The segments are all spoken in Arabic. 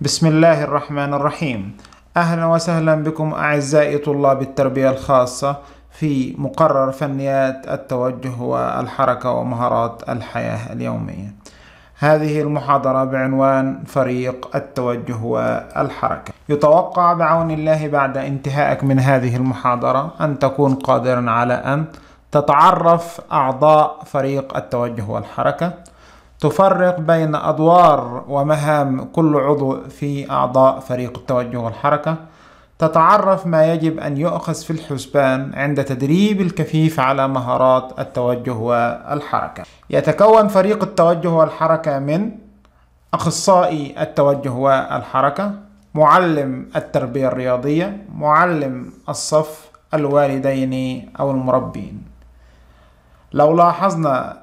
بسم الله الرحمن الرحيم أهلا وسهلا بكم أعزائي طلاب التربية الخاصة في مقرر فنيات التوجه والحركة ومهارات الحياة اليومية هذه المحاضرة بعنوان فريق التوجه والحركة يتوقع بعون الله بعد انتهائك من هذه المحاضرة أن تكون قادرا على أن تتعرف أعضاء فريق التوجه والحركة تفرق بين أدوار ومهام كل عضو في أعضاء فريق التوجه والحركة تتعرف ما يجب أن يؤخذ في الحسبان عند تدريب الكفيف على مهارات التوجه والحركة يتكون فريق التوجه والحركة من أخصائي التوجه والحركة معلم التربية الرياضية معلم الصف الوالدين أو المربين لو لاحظنا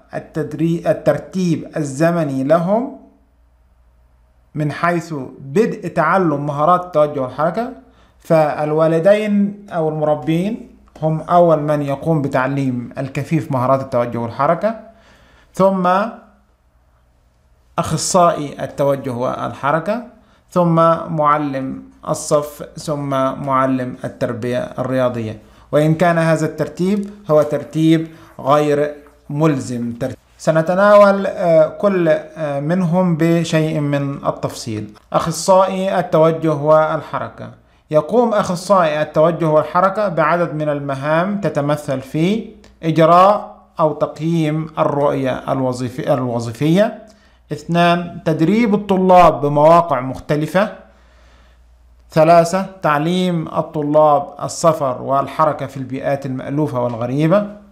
الترتيب الزمني لهم من حيث بدء تعلم مهارات التوجه والحركة فالوالدين أو المربين هم أول من يقوم بتعليم الكفيف مهارات التوجه والحركة ثم أخصائي التوجه والحركة ثم معلم الصف ثم معلم التربية الرياضية وإن كان هذا الترتيب هو ترتيب غير ملزم سنتناول آه، كل آه، منهم بشيء من التفصيل أخصائي التوجه والحركة يقوم أخصائي التوجه والحركة بعدد من المهام تتمثل في إجراء أو تقييم الرؤية الوظيفية, الوظيفية اثنان تدريب الطلاب بمواقع مختلفة ثلاثة تعليم الطلاب السفر والحركة في البيئات المألوفة والغريبة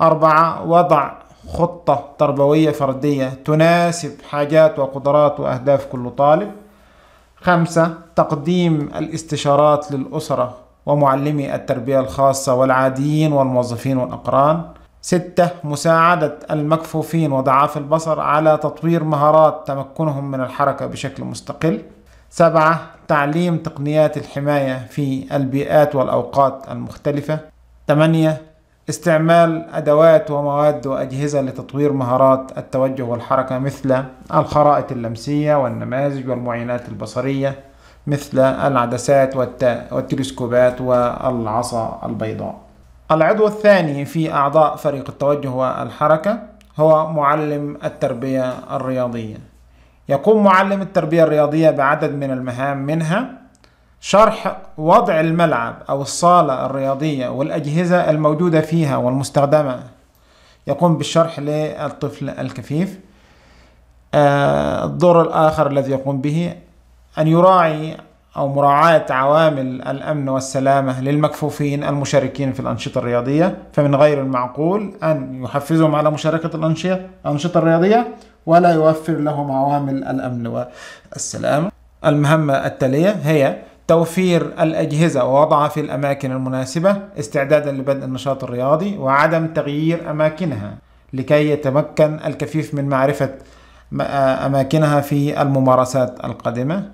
أربعة وضع خطة تربوية فردية تناسب حاجات وقدرات وأهداف كل طالب خمسة تقديم الاستشارات للأسرة ومعلمي التربية الخاصة والعاديين والموظفين والأقران ستة مساعدة المكفوفين وضعاف البصر على تطوير مهارات تمكنهم من الحركة بشكل مستقل سبعة تعليم تقنيات الحماية في البيئات والأوقات المختلفة ثمانية استعمال أدوات ومواد وأجهزة لتطوير مهارات التوجه والحركة مثل الخرائط اللمسية والنماذج والمعينات البصرية مثل العدسات والتلسكوبات والعصا البيضاء العضو الثاني في أعضاء فريق التوجه والحركة هو معلم التربية الرياضية يقوم معلم التربية الرياضية بعدد من المهام منها شرح وضع الملعب أو الصالة الرياضية والأجهزة الموجودة فيها والمستخدمة يقوم بالشرح للطفل الكفيف آه، الدور الآخر الذي يقوم به أن يراعي أو مراعاة عوامل الأمن والسلامة للمكفوفين المشاركين في الأنشطة الرياضية فمن غير المعقول أن يحفزهم على مشاركة الأنشطة الرياضية ولا يوفر لهم عوامل الأمن والسلامة المهمة التالية هي توفير الأجهزة ووضعها في الأماكن المناسبة استعدادا لبدء النشاط الرياضي وعدم تغيير أماكنها لكي يتمكن الكفيف من معرفة آه، أماكنها في الممارسات القادمة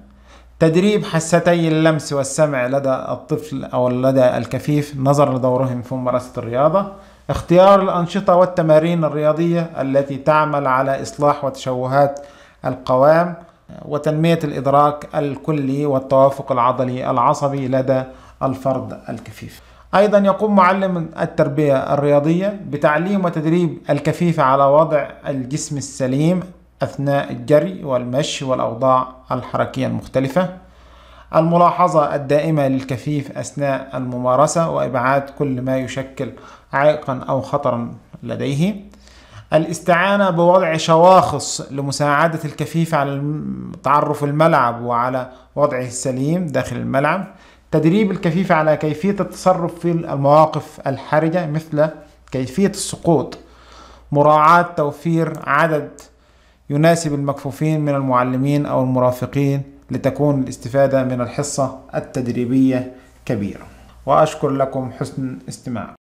تدريب حستي اللمس والسمع لدى الطفل أو لدى الكفيف نظرا لدورهم في ممارسة الرياضة اختيار الأنشطة والتمارين الرياضية التي تعمل على إصلاح وتشوهات القوام وتنمية الإدراك الكلي والتوافق العضلي العصبي لدى الفرد الكفيف أيضا يقوم معلم التربية الرياضية بتعليم وتدريب الكفيف على وضع الجسم السليم أثناء الجري والمشي والأوضاع الحركية المختلفة الملاحظة الدائمة للكفيف أثناء الممارسة وإبعاد كل ما يشكل عائقا أو خطرا لديه الاستعانة بوضع شواخص لمساعدة الكفيف على تعرف الملعب وعلى وضعه السليم داخل الملعب تدريب الكفيف على كيفية التصرف في المواقف الحرجة مثل كيفية السقوط مراعاة توفير عدد يناسب المكفوفين من المعلمين أو المرافقين لتكون الاستفادة من الحصة التدريبية كبيرة وأشكر لكم حسن استماعكم